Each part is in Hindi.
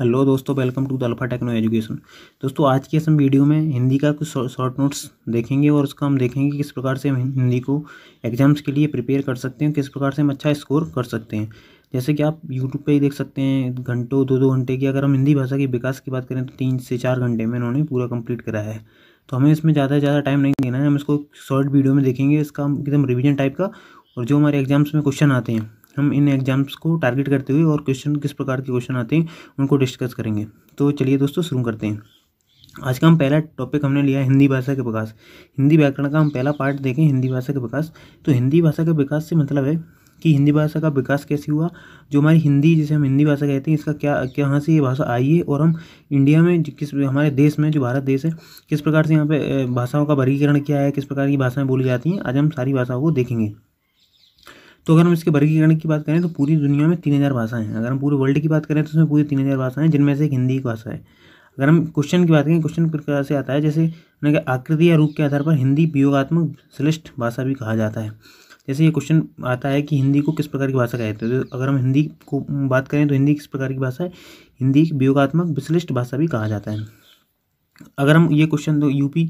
हेलो दोस्तों welcome to the Alpha Techno Education दोस्तों आज के इस वीडियो में हिंदी का कुछ शॉर्ट नोट्स देखेंगे और उसका हम देखेंगे किस प्रकार से हम हिंदी को एग्जाम्स के लिए प्रिपेयर कर सकते हैं किस प्रकार से हम अच्छा स्कोर कर सकते हैं जैसे कि आप यूट्यूब पे ही देख सकते हैं घंटों दो दो घंटे की अगर हम हिंदी भाषा के विकास की बात करें तो तीन से चार घंटे में इन्होंने पूरा कम्प्लीट करा है तो हमें इसमें ज़्यादा से ज़्यादा टाइम नहीं देना है हम इसको शॉर्ट वीडियो में देखेंगे इसका एकदम रिविजन टाइप का और जो हमारे एग्जाम्स में क्वेश्चन आते हैं हम इन एग्जाम्स को टारगेट करते हुए और क्वेश्चन किस प्रकार के क्वेश्चन आते हैं उनको डिस्कस करेंगे तो चलिए दोस्तों शुरू करते हैं आज का हम पहला टॉपिक हमने लिया हिंदी भाषा के विकास हिंदी व्याकरण का हम पहला पार्ट देखें हिंदी भाषा के विकास तो हिंदी भाषा के विकास से मतलब है कि हिंदी भाषा का विकास कैसे हुआ जो हमारी हिंदी जिसे हम हिंदी भाषा कहते हैं इसका क्या कहाँ से ये भाषा आई है और हम इंडिया में किस हमारे देश में जो भारत देश है किस प्रकार से यहाँ पे भाषाओं का वर्गीकरण किया है किस प्रकार की भाषाएं बोली जाती हैं आज हम सारी भाषाओं को देखेंगे तो अगर हम इसके वर्गीकरण की बात करें तो पूरी दुनिया में तीन हज़ार भाषाएं हैं अगर हम पूरे वर्ल्ड की बात करें तो उसमें पूरी तीन हज़ार भाषाएं हैं जिनमें से एक हिंदी की भाषा है अगर हम क्वेश्चन की बात करें क्वेश्चन प्रकार से आता है जैसे उन्हें आकृति या रूप के आधार पर हिंदी प्रयोगात्मक श्रेष्ठ भाषा भी कहा जाता है जैसे ये क्वेश्चन आता है कि हिंदी को किस प्रकार की भाषा कहते हैं तो अगर हम हिंदी को बात करें तो हिंदी किस प्रकार की भाषा है हिंदी की वियोगात्मक विश्लिष्ट भाषा भी कहा जाता है अगर हम ये क्वेश्चन तो यूपी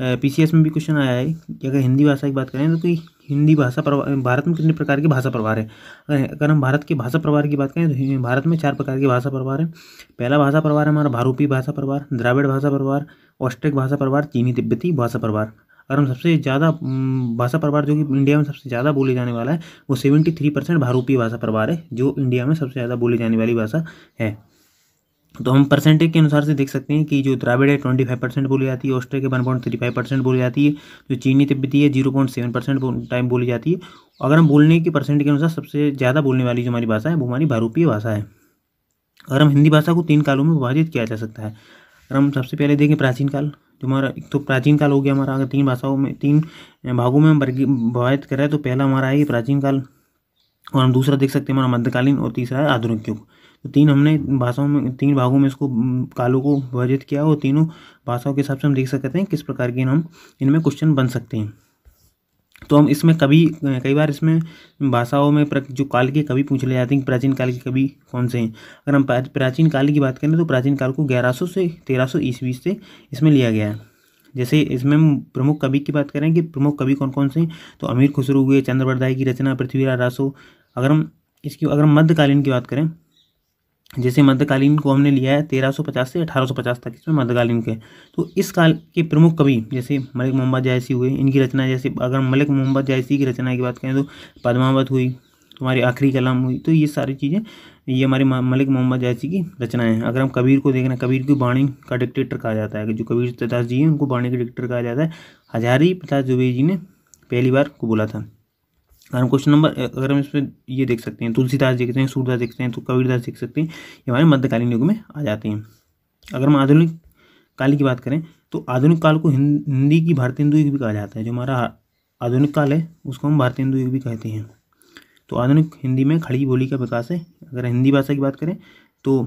पीसीएस में भी क्वेश्चन आया है कि अगर हिंदी भाषा की बात करें तो कोई हिंदी भाषा प्रवाह भारत में कितने प्रकार के भाषा प्रभार है अगर हम भारत के भाषा प्रभार की बात करें तो भारत में चार प्रकार के भाषा प्रभार है पहला भाषा प्रभार है हमारा भारूपी भाषा प्रभार द्राविड़ भाषा प्रभार ऑस्ट्रिक भाषा प्रभार चीनी तिब्बती भाषा प्रभार अगर हम सबसे ज़्यादा भाषा प्रभार जो कि इंडिया में सबसे ज़्यादा बोली जाने वाला है वो सेवेंटी थ्री परसेंट भारूपी भाषा प्रभार है जो इंडिया में सबसे ज़्यादा बोली जाने वाली भाषा है तो हम परसेंटेज के अनुसार से देख सकते हैं कि जो द्राविड़ है ट्वेंटी फाइव परसेंट बोली जाती है ऑस्ट्रेलिया के one point three five percent बोली जाती है जो चीनी तिब्बती है zero point seven percent time बोली जाती है अगर हम बोलने के परसेंट के अनुसार सबसे ज़्यादा बोलने वाली जो हमारी भाषा है वो हमारी भारूपीय भाषा है अगर हम हिंदी भाषा को तीन कालों में विभाजित किया जा सकता है अगर हम सबसे पहले देखें प्राचीन काल जो हमारा एक तो प्राचीन काल हो गया हमारा अगर तीन भाषाओं में तीन भागों में हम विभाजित करें तो पहला हमारा है प्राचीन काल और हम दूसरा देख सकते हैं हमारा मध्यकालीन और तीसरा है आधुनिक युग तो तीन हमने भाषाओं में तीन भागों में इसको कालों को विभाजित किया और तीनों भाषाओं के हिसाब से हम देख सकते हैं किस प्रकार के हम इनमें क्वेश्चन बन सकते हैं तो हम इसमें कभी कई बार इसमें भाषाओं में जो काल के कवि पूछ ले जाते हैं प्राचीन काल के कवि कौन से हैं अगर हम प्राचीन काल की बात करें तो प्राचीन काल को ग्यारह से सौ ईस्वी से इसमें लिया गया है जैसे इसमें हम प्रमुख कवि की बात करें कि प्रमुख कवि कौन कौन से हैं तो अमीर खुसरू हुए चंद्रवरदाई की रचना पृथ्वीराज रासो अगर हम इसकी अगर हम मध्यकालीन की बात करें जैसे मध्यकालीन को हमने लिया है 1350 से 1850 तक इसमें मध्यकालीन के तो इस काल के प्रमुख कवि जैसे मलिक मोहम्मद जायसी हुए इनकी रचना जैसे अगर मलिक मोहम्मद जायसी की रचना की बात करें तो पद्मावत हुई तुम्हारी आखिरी कलाम हुई तो ये सारी चीज़ें ये हमारे मलिक मोहम्मद जायसी की रचनाएं हैं अगर हम कबीर को देख रहे हैं कबीर की बाणी का डिक्टेटर कहा जाता है जो कबीर दास जी हैं उनको बाणी के डिक्टेटर कहा जाता है हजारी प्रताप जुबे जी ने पहली बार को बोला था अगर हम क्वेश्चन नंबर अगर हम इसमें ये देख सकते हैं तुलसीदास देख सकते हैं सूरदास देख हैं तो कबीरदास देख सकते हैं ये हमारे मध्यकालीन युग में आ जाते हैं अगर हम आधुनिक काल की बात करें तो आधुनिक काल को हिंदी की भारतीय हिंदू युग भी कहा जाता है जो हमारा आधुनिक काल है उसको हम भारतीय हिंदू युग भी कहते हैं तो आधुनिक हिंदी में खड़ी बोली का विकास है अगर हिंदी भाषा की बात करें तो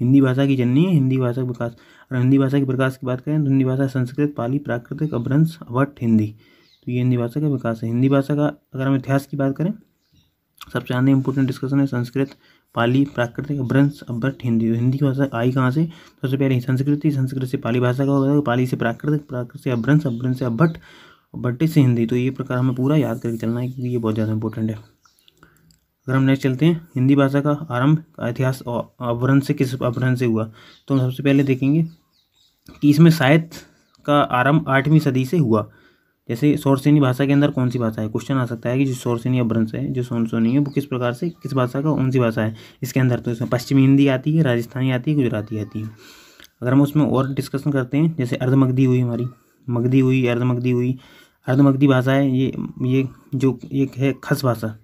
हिंदी भाषा की जननी है हिंदी भाषा का विकास और हिंदी भाषा के प्रकाश की बात करें तो हिंदी भाषा संस्कृत पाली प्राकृतिक अभ्रंश अवट हिंदी तो ये हिंदी भाषा का विकास है हिंदी भाषा का अगर हम इतिहास की बात करें सबसे ज़्यादा इंपॉर्टेंट डिस्कशन है संस्कृत पाली प्राकृतिक अभ्रंश अभ्रट हिंदी तो हिंदी भाषा आई कहाँ से सबसे पहले संस्कृति संस्कृत से पाली भाषा का होगा तो पाली से प्राकृतिक प्राकृत से अभ्रंश अभ्रंश से अभट बट्टे से हिंदी तो ये प्रकार हमें पूरा याद करके चलना है क्योंकि ये बहुत ज़्यादा इंपॉर्टेंट है अगर हम नेक्स्ट चलते हैं हिंदी भाषा का आरंभ इतिहास अवरंश से किस अभ्रंश से हुआ तो हम सबसे पहले देखेंगे कि इसमें साहित्य का आरंभ आठवीं सदी से हुआ जैसे सोरसेनी भाषा के अंदर कौन सी भाषा है क्वेश्चन आ सकता है कि जो सौरसेनी अभ्रंश है जो सोनसोनी है वो किस प्रकार से किस भाषा का कौन सी भाषा है इसके अंदर तो इसमें पश्चिमी हिंदी आती है राजस्थानी आती है गुजराती आती है अगर हम उसमें और डिस्कशन करते हैं जैसे अर्धमगधी हुई हमारी मगधी हुई अर्धमगधी हुई अर्धमगधी भाषा है ये ये जो एक है खस भाषा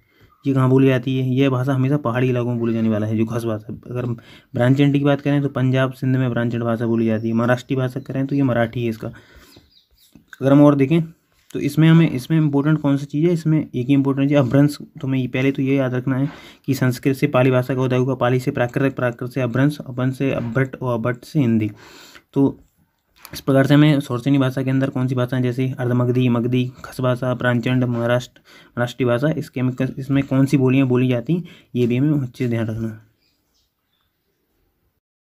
ये कहाँ बोली जाती है यह भाषा हमेशा पहाड़ी इलाकों में बोली जाने वाला है जो खस भाषा अगर ब्रांचेंड की बात करें तो पंजाब सिंध में ब्रांचेंड भाषा बोली जाती है महाराष्ट्रीय भाषा करें तो ये मराठी है इसका अगर हम और देखें तो इसमें हमें इसमें इंपॉर्टेंट कौन सी चीज़ है इसमें एक ही इंपॉर्टेंट चीज़ अभ्रंश तुम्हें पहले तो ये याद रखना है कि संस्कृत से पाली भाषा का उदय हुआ पाली से प्राकृत प्राकृत से अभ्रंश अभ्रंश से अभ्रट और अभट से हिंदी तो इस प्रकार से हमें सोर्सिनी भाषा के अंदर कौन सी भाषाएं जैसे अर्धमगधी मगधी खस भाषा प्रांचंड महाराष्ट्र महाराष्ट्रीय भाषा इसके इसमें कौन सी बोलियाँ बोली जाती ये भी हमें अच्छे से ध्यान रखना है